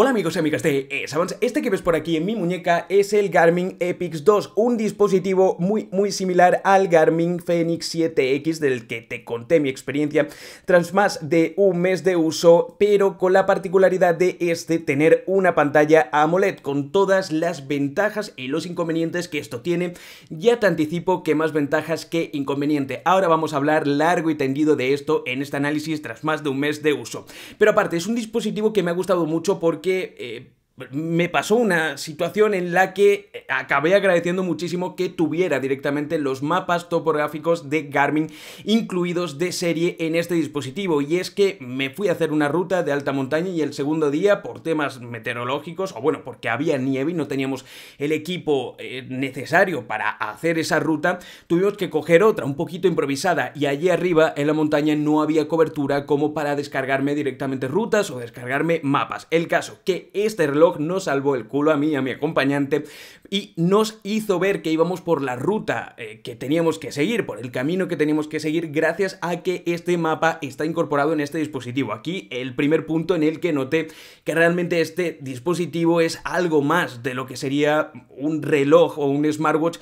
Hola amigos y amigas de e Savans, este que ves por aquí en mi muñeca es el Garmin Epix 2, un dispositivo muy muy similar al Garmin Fenix 7X del que te conté mi experiencia tras más de un mes de uso, pero con la particularidad de este tener una pantalla AMOLED con todas las ventajas y los inconvenientes que esto tiene, ya te anticipo que más ventajas que inconveniente. Ahora vamos a hablar largo y tendido de esto en este análisis tras más de un mes de uso. Pero aparte es un dispositivo que me ha gustado mucho porque que eh, me pasó una situación en la que eh, acabé agradeciendo muchísimo que tuviera directamente los mapas topográficos de Garmin incluidos de serie en este dispositivo y es que me fui a hacer una ruta de alta montaña y el segundo día por temas meteorológicos o bueno porque había nieve y no teníamos el equipo eh, necesario para hacer esa ruta tuvimos que coger otra un poquito improvisada y allí arriba en la montaña no había cobertura como para descargarme directamente rutas o descargarme mapas el caso que este reloj nos salvó el culo a mí y a mi acompañante y nos hizo ver que íbamos por la ruta eh, que teníamos que seguir, por el camino que teníamos que seguir gracias a que este mapa está incorporado en este dispositivo. Aquí el primer punto en el que noté que realmente este dispositivo es algo más de lo que sería un reloj o un smartwatch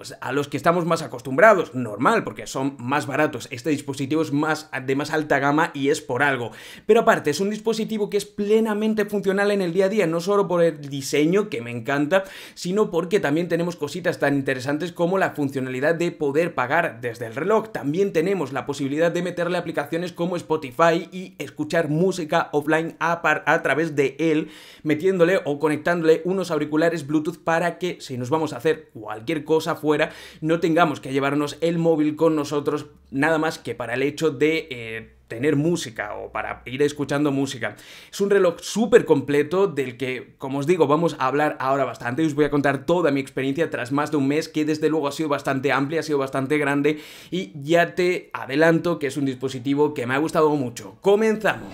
pues, a los que estamos más acostumbrados, normal, porque son más baratos. Este dispositivo es más, de más alta gama y es por algo. Pero aparte, es un dispositivo que es plenamente funcional en el día a día, no solo por el diseño, que me encanta, sino porque también tenemos cositas tan interesantes como la funcionalidad de poder pagar desde el reloj. También tenemos la posibilidad de meterle aplicaciones como Spotify y escuchar música offline a, través de él, metiéndole o conectándole unos auriculares Bluetooth para que si nos vamos a hacer cualquier cosa fuera no tengamos que llevarnos el móvil con nosotros nada más que para el hecho de... Eh, tener música o para ir escuchando música. Es un reloj súper completo del que, como os digo, vamos a hablar ahora bastante y os voy a contar toda mi experiencia tras más de un mes que desde luego ha sido bastante amplia, ha sido bastante grande y ya te adelanto que es un dispositivo que me ha gustado mucho. ¡Comenzamos!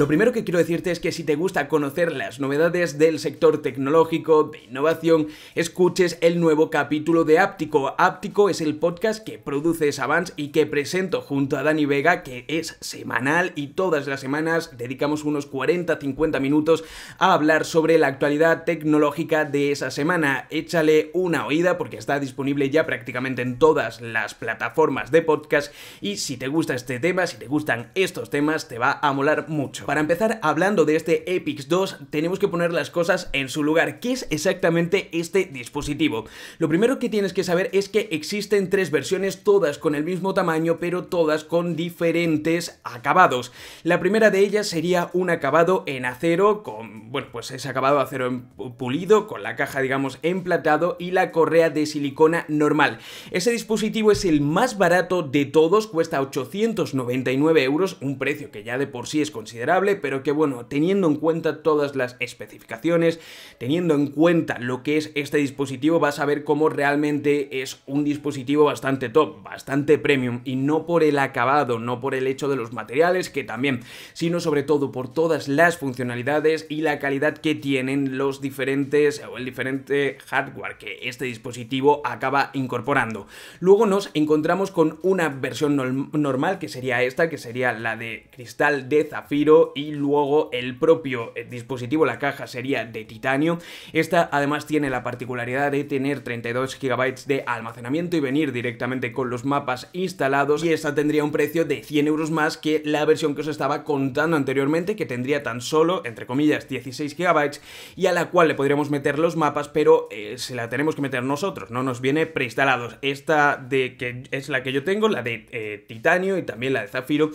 Lo primero que quiero decirte es que si te gusta conocer las novedades del sector tecnológico, de innovación, escuches el nuevo capítulo de Áptico. Áptico es el podcast que produce Savants y que presento junto a Dani Vega, que es semanal y todas las semanas dedicamos unos 40-50 minutos a hablar sobre la actualidad tecnológica de esa semana. Échale una oída porque está disponible ya prácticamente en todas las plataformas de podcast y si te gusta este tema, si te gustan estos temas, te va a molar mucho para empezar hablando de este Epix 2, tenemos que poner las cosas en su lugar. ¿Qué es exactamente este dispositivo? Lo primero que tienes que saber es que existen tres versiones, todas con el mismo tamaño, pero todas con diferentes acabados. La primera de ellas sería un acabado en acero, con, bueno, pues ese acabado acero pulido, con la caja, digamos, emplatado y la correa de silicona normal. Ese dispositivo es el más barato de todos, cuesta 899 euros, un precio que ya de por sí es considerable pero que bueno, teniendo en cuenta todas las especificaciones, teniendo en cuenta lo que es este dispositivo, vas a ver cómo realmente es un dispositivo bastante top, bastante premium, y no por el acabado, no por el hecho de los materiales, que también, sino sobre todo por todas las funcionalidades y la calidad que tienen los diferentes o el diferente hardware que este dispositivo acaba incorporando. Luego nos encontramos con una versión normal que sería esta, que sería la de cristal de zafiro y luego el propio eh, dispositivo, la caja sería de titanio. Esta además tiene la particularidad de tener 32 GB de almacenamiento y venir directamente con los mapas instalados y esta tendría un precio de 100 euros más que la versión que os estaba contando anteriormente que tendría tan solo, entre comillas, 16 GB y a la cual le podríamos meter los mapas pero eh, se la tenemos que meter nosotros, no nos viene preinstalados. Esta de que es la que yo tengo, la de eh, titanio y también la de zafiro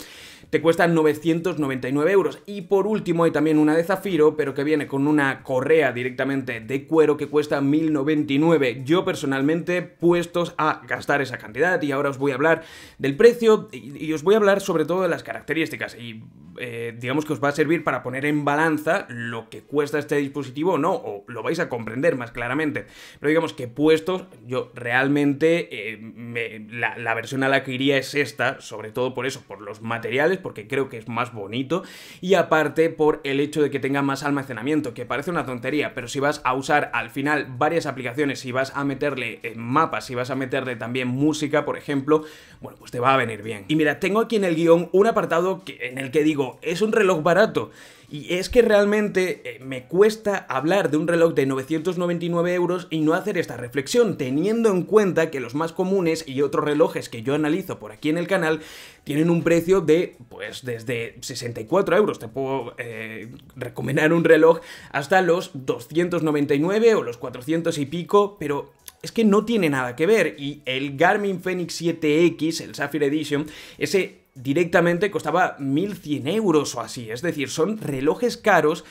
que cuesta 999 euros. Y por último hay también una de zafiro, pero que viene con una correa directamente de cuero que cuesta 1099. Yo personalmente puestos a gastar esa cantidad y ahora os voy a hablar del precio y, os voy a hablar sobre todo de las características y eh, digamos que os va a servir para poner en balanza lo que cuesta este dispositivo no, o lo vais a comprender más claramente. Pero digamos que puestos, yo realmente eh, la versión a la que iría es esta, sobre todo por eso, por los materiales, porque creo que es más bonito, y aparte por el hecho de que tenga más almacenamiento, que parece una tontería, pero si vas a usar al final varias aplicaciones, si vas a meterle eh, mapas, si vas a meterle también música, por ejemplo, bueno, pues te va a venir bien. Y mira, tengo aquí en el guión un apartado en el que digo, es un reloj barato. Y es que realmente eh, me cuesta hablar de un reloj de 999 euros y no hacer esta reflexión, teniendo en cuenta que los más comunes y otros relojes que yo analizo por aquí en el canal tienen un precio de, pues, desde 64 euros. Te puedo eh, recomendar un reloj hasta los 299 o los 400 y pico, pero es que no tiene nada que ver. Y el Garmin Fenix 7X, el Sapphire Edition, ese directamente costaba 1.100 euros o así. Es decir, son relojes caros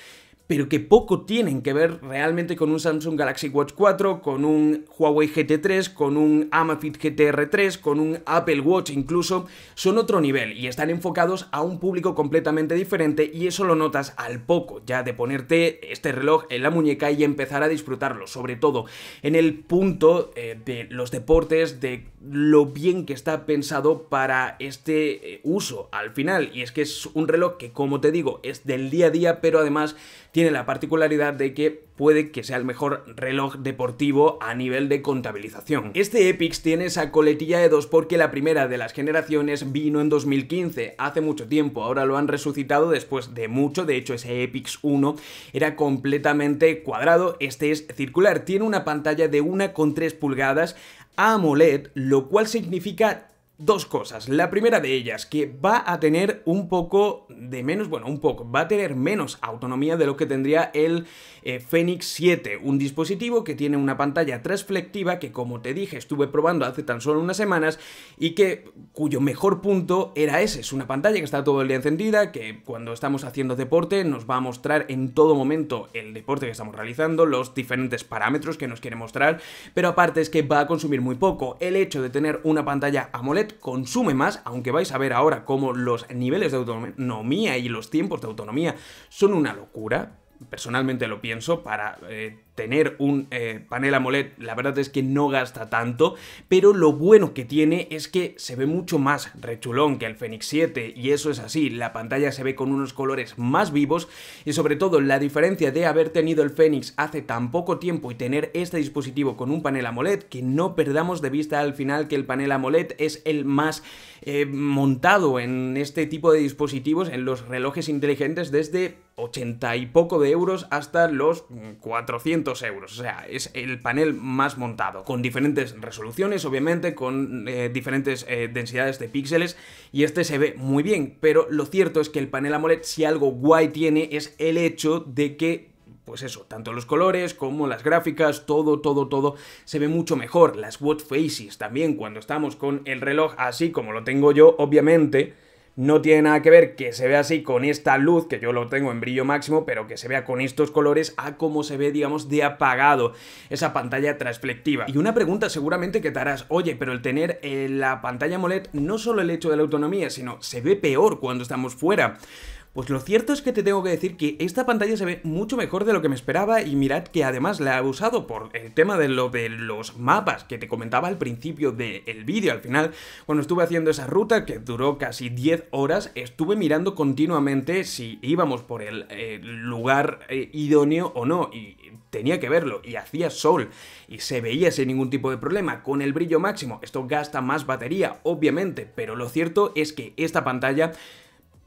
pero que poco tienen que ver realmente con un Samsung Galaxy Watch 4, con un Huawei GT3, con un Amazfit GTR 3, con un Apple Watch incluso, son otro nivel y están enfocados a un público completamente diferente y eso lo notas al poco ya de ponerte este reloj en la muñeca y empezar a disfrutarlo, sobre todo en el punto eh, de los deportes, de lo bien que está pensado para este eh, uso al final y es que es un reloj que como te digo es del día a día pero además tiene la particularidad de que puede que sea el mejor reloj deportivo a nivel de contabilización. Este Epix tiene esa coletilla de dos porque la primera de las generaciones vino en 2015, hace mucho tiempo, ahora lo han resucitado después de mucho, de hecho ese Epix 1 era completamente cuadrado, este es circular, tiene una pantalla de 1,3 pulgadas AMOLED, lo cual significa Dos cosas. La primera de ellas, que va a tener un poco de menos, bueno, un poco, va a tener menos autonomía de lo que tendría el Phoenix eh, 7, un dispositivo que tiene una pantalla transflectiva que, como te dije, estuve probando hace tan solo unas semanas y que cuyo mejor punto era ese. Es una pantalla que está todo el día encendida, que cuando estamos haciendo deporte nos va a mostrar en todo momento el deporte que estamos realizando, los diferentes parámetros que nos quiere mostrar, pero aparte es que va a consumir muy poco. El hecho de tener una pantalla AMOLED consume más, aunque vais a ver ahora cómo los niveles de autonomía y los tiempos de autonomía son una locura, personalmente lo pienso, para eh, tener un eh, panel AMOLED, la verdad es que no gasta tanto, pero lo bueno que tiene es que se ve mucho más rechulón que el Fenix 7, y eso es así, la pantalla se ve con unos colores más vivos, y sobre todo la diferencia de haber tenido el Fenix hace tan poco tiempo y tener este dispositivo con un panel AMOLED, que no perdamos de vista al final que el panel AMOLED es el más montado en este tipo de dispositivos, en los relojes inteligentes, desde 80 y poco de euros hasta los 400 euros. O sea, es el panel más montado, con diferentes resoluciones, obviamente, con eh, diferentes eh, densidades de píxeles, y este se ve muy bien, pero lo cierto es que el panel AMOLED, si algo guay tiene, es el hecho de que pues eso, tanto los colores como las gráficas, todo, todo, todo se ve mucho mejor. Las watch faces también, cuando estamos con el reloj así como lo tengo yo, obviamente, no tiene nada que ver que se vea así con esta luz, que yo lo tengo en brillo máximo, pero que se vea con estos colores a cómo se ve, digamos, de apagado esa pantalla transflectiva. Y una pregunta seguramente que te harás, oye, pero el tener eh, la pantalla AMOLED, no solo el hecho de la autonomía, sino se ve peor cuando estamos fuera. Pues lo cierto es que te tengo que decir que esta pantalla se ve mucho mejor de lo que me esperaba y mirad que además la he usado por el tema de lo de los mapas que te comentaba al principio del vídeo. Al final, cuando estuve haciendo esa ruta que duró casi 10 horas, estuve mirando continuamente si íbamos por el eh, lugar eh, idóneo o no y tenía que verlo y hacía sol y se veía sin ningún tipo de problema con el brillo máximo. Esto gasta más batería, obviamente, pero lo cierto es que esta pantalla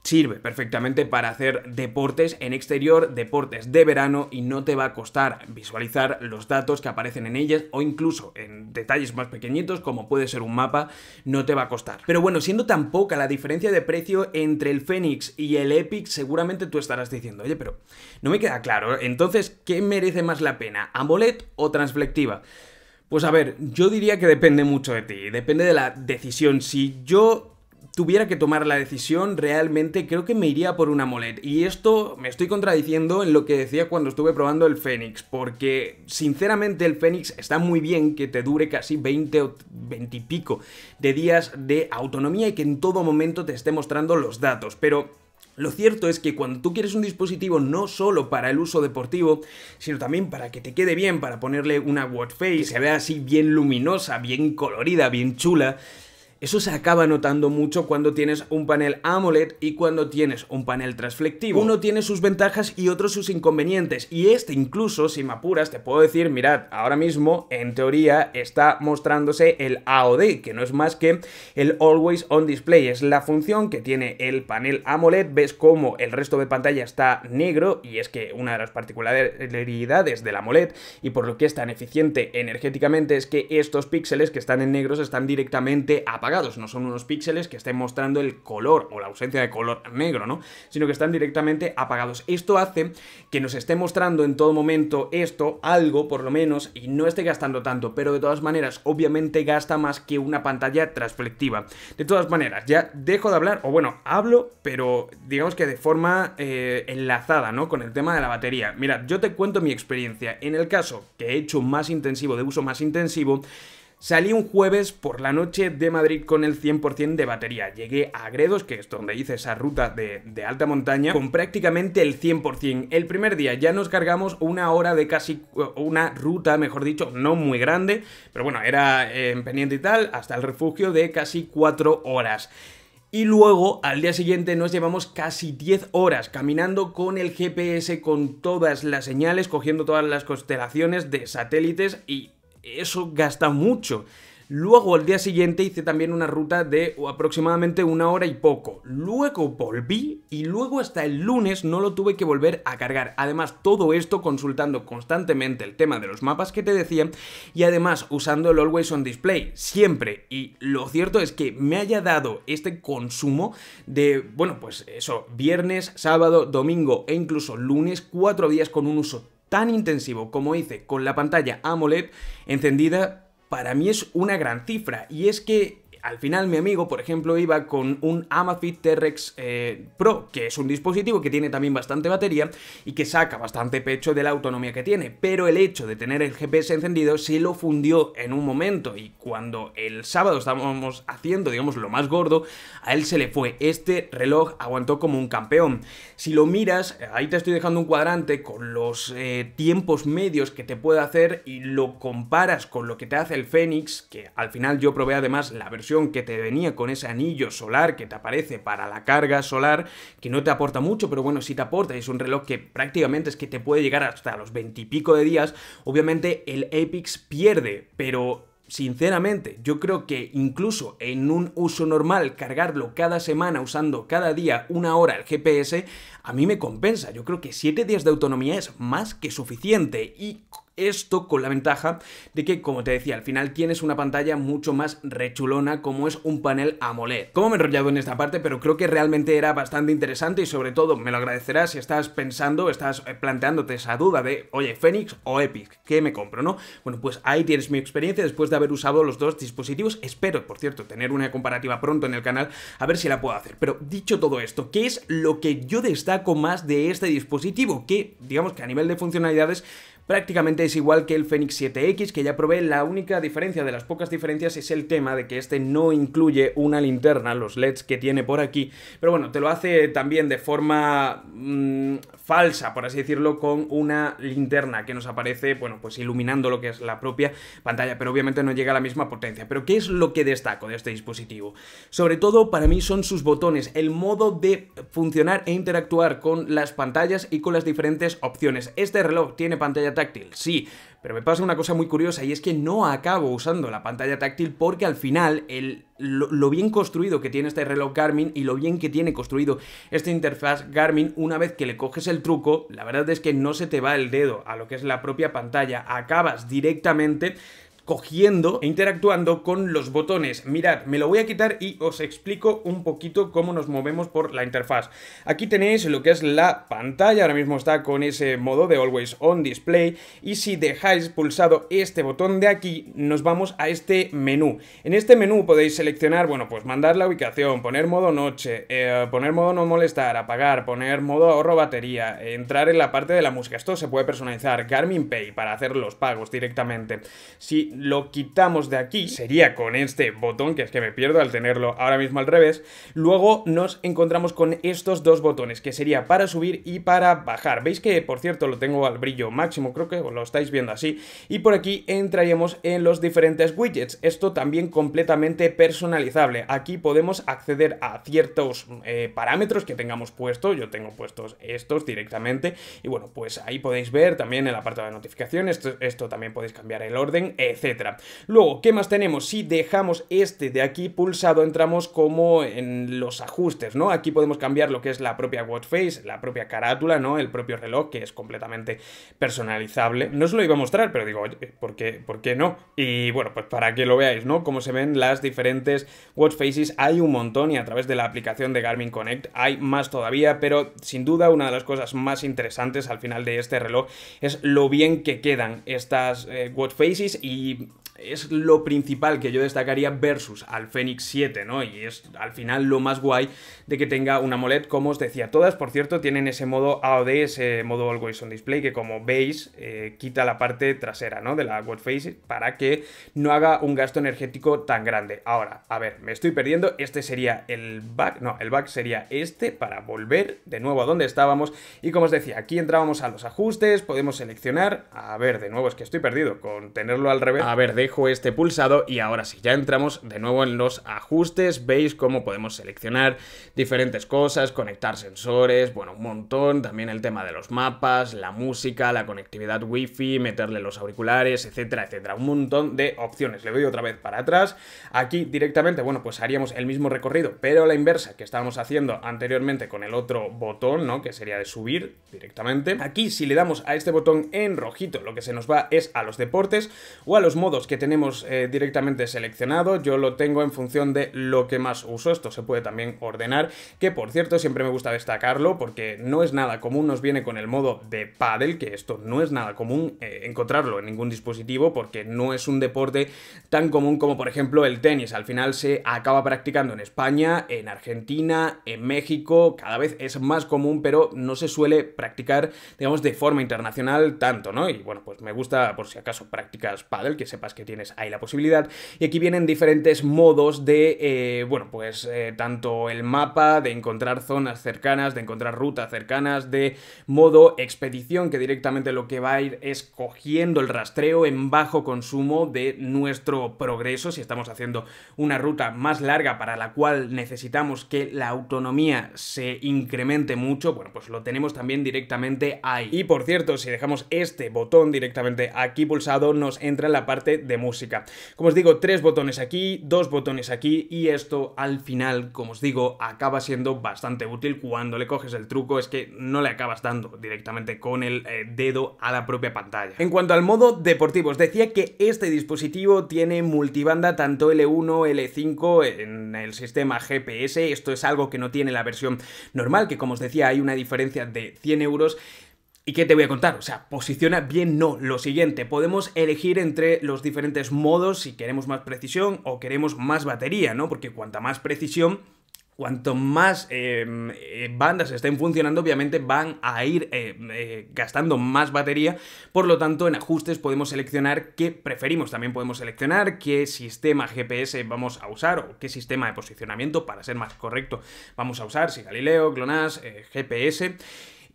sirve perfectamente para hacer deportes en exterior, deportes de verano y no te va a costar visualizar los datos que aparecen en ellas o incluso en detalles más pequeñitos como puede ser un mapa, no te va a costar. Pero bueno, siendo tan poca la diferencia de precio entre el Fenix y el Epic, seguramente tú estarás diciendo, oye, pero no me queda claro, entonces, ¿qué merece más la pena, AMOLED o transflectiva? Pues a ver, yo diría que depende mucho de ti, depende de la decisión. Si yo tuviera que tomar la decisión, realmente creo que me iría por una molet. Y esto me estoy contradiciendo en lo que decía cuando estuve probando el Fénix, porque sinceramente el Fénix está muy bien que te dure casi 20 o 20 y pico de días de autonomía y que en todo momento te esté mostrando los datos, pero lo cierto es que cuando tú quieres un dispositivo no solo para el uso deportivo, sino también para que te quede bien, para ponerle una watch face, que se vea así bien luminosa, bien colorida, bien chula, eso se acaba notando mucho cuando tienes un panel AMOLED y cuando tienes un panel transflectivo. Uno tiene sus ventajas y otro sus inconvenientes, y este incluso, si me apuras, te puedo decir, mirad, ahora mismo, en teoría, está mostrándose el AOD, que no es más que el Always On Display, es la función que tiene el panel AMOLED, ves cómo el resto de pantalla está negro, y es que una de las particularidades del AMOLED, y por lo que es tan eficiente energéticamente, es que estos píxeles que están en negros están directamente apagados no son unos píxeles que estén mostrando el color o la ausencia de color negro, ¿no? Sino que están directamente apagados. Esto hace que nos esté mostrando en todo momento esto, algo por lo menos, y no esté gastando tanto, pero de todas maneras, obviamente gasta más que una pantalla transflectiva. De todas maneras, ya dejo de hablar, o bueno, hablo, pero digamos que de forma eh, enlazada, ¿no? Con el tema de la batería. Mira, yo te cuento mi experiencia. En el caso que he hecho más intensivo, de uso más intensivo, Salí un jueves por la noche de Madrid con el 100% de batería. Llegué a Gredos, que es donde hice esa ruta de, alta montaña, con prácticamente el 100%. El primer día ya nos cargamos una hora de casi eh, una ruta, mejor dicho, no muy grande, pero bueno, era eh, en pendiente y tal, hasta el refugio de casi 4 horas. Y luego, al día siguiente, nos llevamos casi 10 horas caminando con el GPS, con todas las señales, cogiendo todas las constelaciones de satélites y eso gasta mucho. Luego al día siguiente hice también una ruta de aproximadamente una hora y poco. Luego volví y luego hasta el lunes no lo tuve que volver a cargar. Además todo esto consultando constantemente el tema de los mapas que te decía y además usando el Always on Display siempre. Y lo cierto es que me haya dado este consumo de, bueno, pues eso, viernes, sábado, domingo e incluso lunes, cuatro días con un uso tan intensivo como hice con la pantalla AMOLED encendida, para mí es una gran cifra. Y es que al final mi amigo, por ejemplo, iba con un Amafit T-Rex eh, Pro, que es un dispositivo que tiene también bastante batería y que saca bastante pecho de la autonomía que tiene, pero el hecho de tener el GPS encendido se lo fundió en un momento y cuando el sábado estábamos haciendo, digamos, lo más gordo, a él se le fue. Este reloj aguantó como un campeón. Si lo miras, eh, ahí te estoy dejando un cuadrante con los eh, tiempos medios que te puede hacer y lo comparas con lo que te hace el Fénix, que al final yo probé además la versión que te venía con ese anillo solar que te aparece para la carga solar, que no te aporta mucho, pero bueno, si te aporta, es un reloj que prácticamente es que te puede llegar hasta los veintipico de días, obviamente el Epix pierde, pero sinceramente, yo creo que incluso en un uso normal, cargarlo cada semana usando cada día una hora el GPS, a mí me compensa. Yo creo que 7 días de autonomía es más que suficiente y esto con la ventaja de que, como te decía, al final tienes una pantalla mucho más rechulona como es un panel AMOLED. Como me he enrollado en esta parte, pero creo que realmente era bastante interesante y sobre todo me lo agradecerás si estás pensando, estás eh, planteándote esa duda de, oye, Fénix o Epic, ¿qué me compro, no? Bueno, pues ahí tienes mi experiencia después de haber usado los dos dispositivos. Espero, por cierto, tener una comparativa pronto en el canal, a ver si la puedo hacer. Pero dicho todo esto, ¿qué es lo que yo destaco con más de este dispositivo, que digamos que a nivel de funcionalidades prácticamente es igual que el Fenix 7X que ya probé, la única diferencia de las pocas diferencias es el tema de que este no incluye una linterna, los LEDs que tiene por aquí, pero bueno, te lo hace también de forma mm, falsa, por así decirlo, con una linterna que nos aparece, bueno, pues iluminando lo que es la propia pantalla, pero obviamente no llega a la misma potencia. Pero ¿qué es lo que destaco de este dispositivo? Sobre todo para mí son sus botones, el modo de funcionar e interactuar con las pantallas y con las diferentes opciones. Este reloj tiene pantalla táctil, sí, pero me pasa una cosa muy curiosa y es que no acabo usando la pantalla táctil porque al final el, lo, lo, bien construido que tiene este reloj Garmin y lo bien que tiene construido esta interfaz Garmin, una vez que le coges el truco, la verdad es que no se te va el dedo a lo que es la propia pantalla, acabas directamente cogiendo e interactuando con los botones. Mirad, me lo voy a quitar y os explico un poquito cómo nos movemos por la interfaz. Aquí tenéis lo que es la pantalla, ahora mismo está con ese modo de Always On Display y si dejáis pulsado este botón de aquí, nos vamos a este menú. En este menú podéis seleccionar, bueno, pues mandar la ubicación, poner modo noche, eh, poner modo no molestar, apagar, poner modo ahorro batería, entrar en la parte de la música. Esto se puede personalizar. Garmin Pay para hacer los pagos directamente. Si lo quitamos de aquí, sería con este botón, que es que me pierdo al tenerlo ahora mismo al revés, luego nos encontramos con estos dos botones, que sería para subir y para bajar. Veis que, por cierto, lo tengo al brillo máximo, creo que lo estáis viendo así, y por aquí entraríamos en los diferentes widgets, esto también completamente personalizable. Aquí podemos acceder a ciertos eh, parámetros que tengamos puesto, yo tengo puestos estos directamente, y bueno, pues ahí podéis ver también en la parte de notificaciones, esto también podéis cambiar el orden, etc Luego, ¿qué más tenemos? Si dejamos este de aquí pulsado, entramos como en los ajustes, ¿no? Aquí podemos cambiar lo que es la propia watch face, la propia carátula, ¿no? El propio reloj, que es completamente personalizable. No os lo iba a mostrar, pero digo, ¿por qué, ¿por qué no? Y bueno, pues para que lo veáis, ¿no? Como se ven las diferentes watch faces, hay un montón y a través de la aplicación de Garmin Connect hay más todavía, pero sin duda una de las cosas más interesantes al final de este reloj es lo bien que quedan estas eh, watch faces y we es lo principal que yo destacaría versus al Fenix 7, ¿no? Y es al final lo más guay de que tenga una AMOLED, como os decía, todas por cierto tienen ese modo AOD, ese modo Always on Display, que como veis eh, quita la parte trasera, ¿no? De la web face para que no haga un gasto energético tan grande. Ahora, a ver, me estoy perdiendo, este sería el back, no, el back sería este para volver de nuevo a donde estábamos y como os decía, aquí entrábamos a los ajustes, podemos seleccionar, a ver, de nuevo es que estoy perdido con tenerlo al revés. A ver, de dejo este pulsado y ahora sí, ya entramos de nuevo en los ajustes, veis cómo podemos seleccionar diferentes cosas, conectar sensores, bueno, un montón, también el tema de los mapas, la música, la conectividad wifi, meterle los auriculares, etcétera, etcétera, un montón de opciones. Le doy otra vez para atrás, aquí directamente, bueno, pues haríamos el mismo recorrido, pero la inversa que estábamos haciendo anteriormente con el otro botón, ¿no? Que sería de subir directamente. Aquí si le damos a este botón en rojito, lo que se nos va es a los deportes o a los modos que tenemos eh, directamente seleccionado, yo lo tengo en función de lo que más uso, esto se puede también ordenar, que por cierto siempre me gusta destacarlo porque no es nada común, nos viene con el modo de paddle, que esto no es nada común eh, encontrarlo en ningún dispositivo porque no es un deporte tan común como por ejemplo el tenis, al final se acaba practicando en España, en Argentina, en México, cada vez es más común pero no se suele practicar digamos de forma internacional tanto, ¿no? Y bueno, pues me gusta por si acaso practicas paddle, que sepas que tienes ahí la posibilidad. Y aquí vienen diferentes modos de, eh, bueno, pues eh, tanto el mapa, de encontrar zonas cercanas, de encontrar rutas cercanas, de modo expedición, que directamente lo que va a ir es cogiendo el rastreo en bajo consumo de nuestro progreso, si estamos haciendo una ruta más larga para la cual necesitamos que la autonomía se incremente mucho, bueno, pues lo tenemos también directamente ahí. Y por cierto, si dejamos este botón directamente aquí pulsado, nos entra en la parte de música. Como os digo, tres botones aquí, dos botones aquí y esto al final, como os digo, acaba siendo bastante útil cuando le coges el truco, es que no le acabas dando directamente con el eh, dedo a la propia pantalla. En cuanto al modo deportivo, os decía que este dispositivo tiene multibanda tanto L1, L5 en el sistema GPS, esto es algo que no tiene la versión normal, que como os decía hay una diferencia de 100 euros, ¿Y qué te voy a contar? O sea, posiciona bien no. Lo siguiente, podemos elegir entre los diferentes modos si queremos más precisión o queremos más batería, ¿no? Porque cuanta más precisión, cuanto más eh, eh, bandas estén funcionando, obviamente van a ir eh, gastando más batería. Por lo tanto, en ajustes podemos seleccionar qué preferimos. También podemos seleccionar qué sistema GPS vamos a usar o qué sistema de posicionamiento, para ser más correcto, vamos a usar, si Galileo, GLONASS, GPS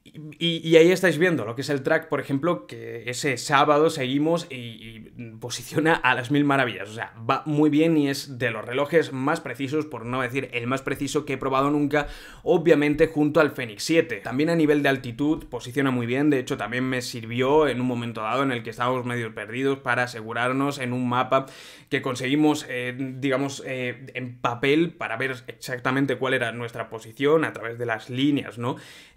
y, ahí estáis viendo lo que es el track, por ejemplo, que ese sábado seguimos y, posiciona a las mil maravillas. O sea, va muy bien y es de los relojes más precisos, por no decir el más preciso que he probado nunca, obviamente junto al Fenix 7. También a nivel de altitud posiciona muy bien, de hecho también me sirvió en un momento dado en el que estábamos medio perdidos para asegurarnos en un mapa que conseguimos, eh, digamos, eh, en papel para ver exactamente cuál era nuestra posición a través de las líneas, ¿no?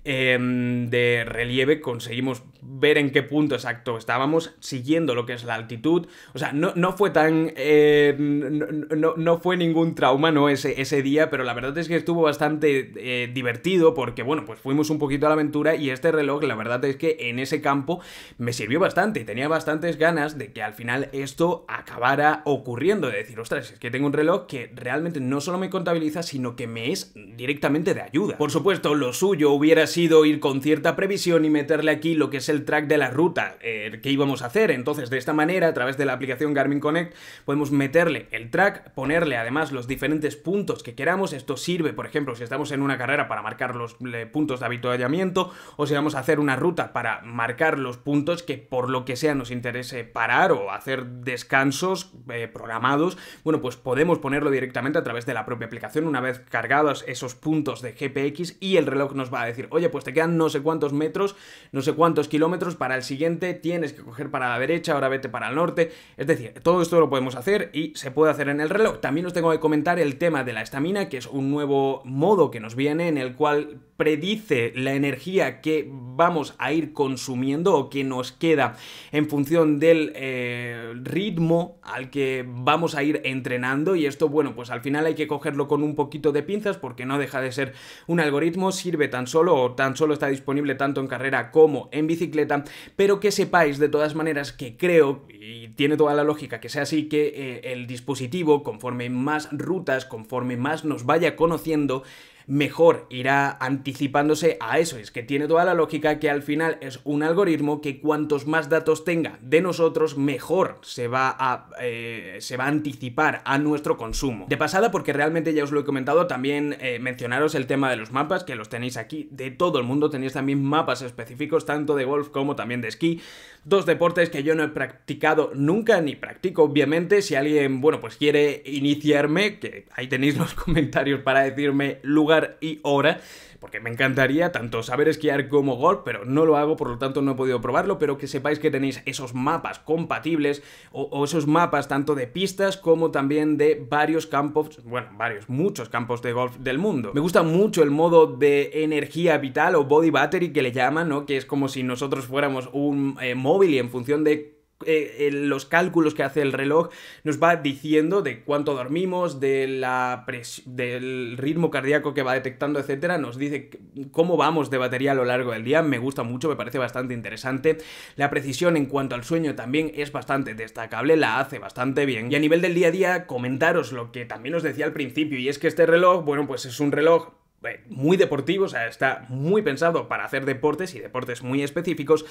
Em, de relieve conseguimos ver en qué punto exacto estábamos, siguiendo lo que es la altitud. O sea, no, no fue tan... Em, no, fue ningún trauma, ¿no? Ese, ese día, pero la verdad es que estuvo bastante eh, divertido porque, bueno, pues fuimos un poquito a la aventura y este reloj, la verdad es que en ese campo me sirvió bastante. y Tenía bastantes ganas de que al final esto acabara ocurriendo, de decir, ostras, es que tengo un reloj que realmente no solo me contabiliza, sino que me es directamente de ayuda. Por supuesto, lo suyo hubiera sido sido ir con cierta previsión y meterle aquí lo que es el track de la ruta eh, que íbamos a hacer. Entonces, de esta manera, a través de la aplicación Garmin Connect, podemos meterle el track, ponerle además los diferentes puntos que queramos. Esto sirve, por ejemplo, si estamos en una carrera para marcar los puntos de habituallamiento o si vamos a hacer una ruta para marcar los puntos que por lo que sea nos interese parar o hacer descansos eh, programados. Bueno, pues podemos ponerlo directamente a través de la propia aplicación una vez cargados esos puntos de GPX y el reloj nos va a decir, oye, pues te quedan no sé cuántos metros, no sé cuántos kilómetros para el siguiente, tienes que coger para la derecha, ahora vete para el norte. Es decir, todo esto lo podemos hacer y se puede hacer en el reloj. También os tengo que comentar el tema de la estamina, que es un nuevo modo que nos viene en el cual predice la energía que vamos a ir consumiendo o que nos queda en función del eh, ritmo al que vamos a ir entrenando y esto bueno pues al final hay que cogerlo con un poquito de pinzas porque no deja de ser un algoritmo sirve tan solo o tan solo está disponible tanto en carrera como en bicicleta pero que sepáis de todas maneras que creo y tiene toda la lógica que sea así que eh, el dispositivo conforme más rutas conforme más nos vaya conociendo mejor irá anticipándose a eso. Es que tiene toda la lógica que al final es un algoritmo que cuantos más datos tenga de nosotros, mejor se va a, eh, se va a anticipar a nuestro consumo. De pasada, porque realmente ya os lo he comentado, también eh, mencionaros el tema de los mapas, que los tenéis aquí de todo el mundo, tenéis también mapas específicos tanto de golf como también de esquí, dos deportes que yo no he practicado nunca ni practico, obviamente, si alguien, bueno, pues quiere iniciarme, que ahí tenéis los comentarios para decirme lugar y hora, porque me encantaría tanto saber esquiar como golf, pero no lo hago, por lo tanto no he podido probarlo, pero que sepáis que tenéis esos mapas compatibles o, esos mapas tanto de pistas como también de varios campos, bueno, varios, muchos campos de golf del mundo. Me gusta mucho el modo de energía vital o body battery que le llaman, ¿no? Que es como si nosotros fuéramos un eh, móvil y en función de eh, los cálculos que hace el reloj nos va diciendo de cuánto dormimos, de la del ritmo cardíaco que va detectando, etcétera. Nos dice cómo vamos de batería a lo largo del día. Me gusta mucho, me parece bastante interesante. La precisión en cuanto al sueño también es bastante destacable, la hace bastante bien. Y a nivel del día a día, comentaros lo que también os decía al principio, y es que este reloj, bueno, pues es un reloj eh, muy deportivo, o sea, está muy pensado para hacer deportes y deportes muy específicos,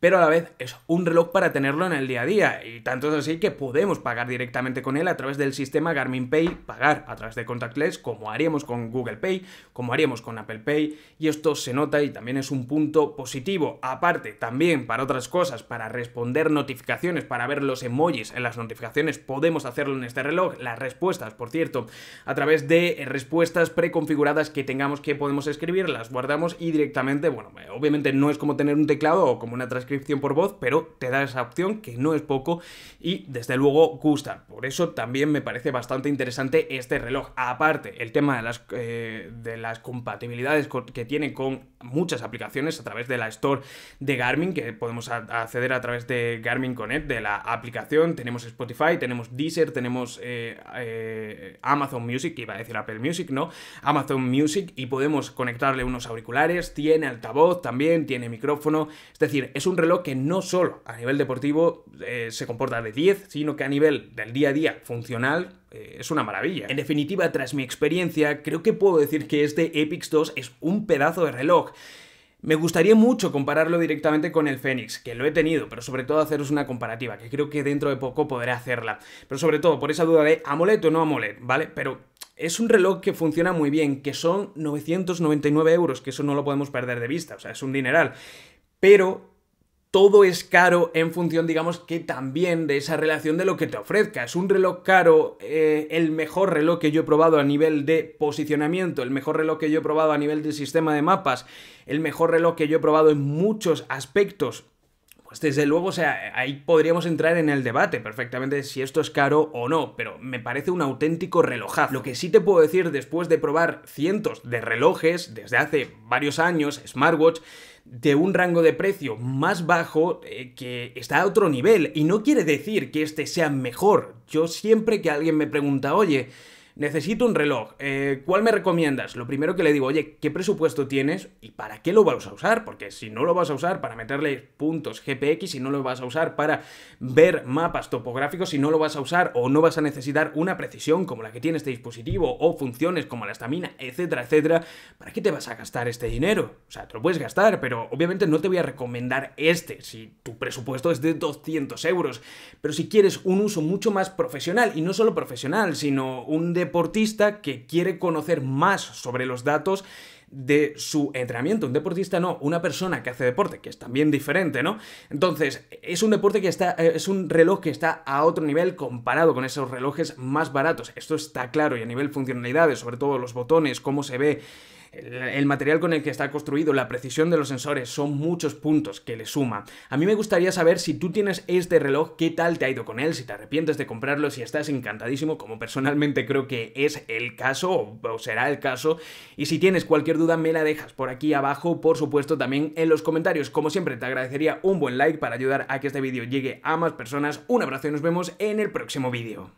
pero a la vez es un reloj para tenerlo en el día a día, y tanto es así que podemos pagar directamente con él a través del sistema Garmin Pay, pagar a través de contactless, como haríamos con Google Pay, como haríamos con Apple Pay, y esto se nota y también es un punto positivo. Aparte, también para otras cosas, para responder notificaciones, para ver los emojis en las notificaciones, podemos hacerlo en este reloj, las respuestas, por cierto, a través de respuestas preconfiguradas que tengamos que podemos escribir, las guardamos y directamente, bueno, obviamente no es como tener un teclado o como una transcripción, por voz, pero te da esa opción que no es poco y desde luego gusta. Por eso también me parece bastante interesante este reloj. Aparte, el tema de las, eh, de las compatibilidades que tiene con muchas aplicaciones a través de la Store de Garmin, que podemos acceder a través de Garmin Connect, de la aplicación. Tenemos Spotify, tenemos Deezer, tenemos eh, eh, Amazon Music, iba a decir Apple Music, ¿no? Amazon Music y podemos conectarle unos auriculares, tiene altavoz también, tiene micrófono. Es decir, es un reloj que no solo a nivel deportivo eh, se comporta de 10, sino que a nivel del día a día funcional eh, es una maravilla. En definitiva, tras mi experiencia, creo que puedo decir que este Epix 2 es un pedazo de reloj. Me gustaría mucho compararlo directamente con el Fénix, que lo he tenido, pero sobre todo haceros una comparativa, que creo que dentro de poco podré hacerla. Pero sobre todo por esa duda de AMOLED o no AMOLED, ¿vale? Pero es un reloj que funciona muy bien, que son 999 euros, que eso no lo podemos perder de vista, o sea, es un dineral. Pero todo es caro en función, digamos, que también de esa relación de lo que te ofrezca. Es un reloj caro, eh, el mejor reloj que yo he probado a nivel de posicionamiento, el mejor reloj que yo he probado a nivel del sistema de mapas, el mejor reloj que yo he probado en muchos aspectos pues desde luego, o sea, ahí podríamos entrar en el debate perfectamente si esto es caro o no, pero me parece un auténtico relojazo. Lo que sí te puedo decir después de probar cientos de relojes desde hace varios años, smartwatch, de un rango de precio más bajo eh, que está a otro nivel. Y no quiere decir que este sea mejor. Yo siempre que alguien me pregunta, oye, necesito un reloj, eh, ¿cuál me recomiendas? Lo primero que le digo, oye, ¿qué presupuesto tienes y para qué lo vas a usar? Porque si no lo vas a usar para meterle puntos GPX, si no lo vas a usar para ver mapas topográficos, si no lo vas a usar o no vas a necesitar una precisión como la que tiene este dispositivo o funciones como la estamina, etcétera, etcétera, ¿para qué te vas a gastar este dinero? O sea, te lo puedes gastar, pero obviamente no te voy a recomendar este si tu presupuesto es de 200 euros. Pero si quieres un uso mucho más profesional, y no solo profesional, sino un de deportista que quiere conocer más sobre los datos de su entrenamiento. Un deportista no, una persona que hace deporte, que es también diferente, ¿no? Entonces, es un deporte que está, eh, es un reloj que está a otro nivel comparado con esos relojes más baratos. Esto está claro y a nivel funcionalidades, sobre todo los botones, cómo se ve el material con el que está construido, la precisión de los sensores, son muchos puntos que le suma. A mí me gustaría saber si tú tienes este reloj, qué tal te ha ido con él, si te arrepientes de comprarlo, si estás encantadísimo, como personalmente creo que es el caso o será el caso. Y si tienes cualquier duda me la dejas por aquí abajo, por supuesto también en los comentarios. Como siempre te agradecería un buen like para ayudar a que este vídeo llegue a más personas. Un abrazo y nos vemos en el próximo vídeo.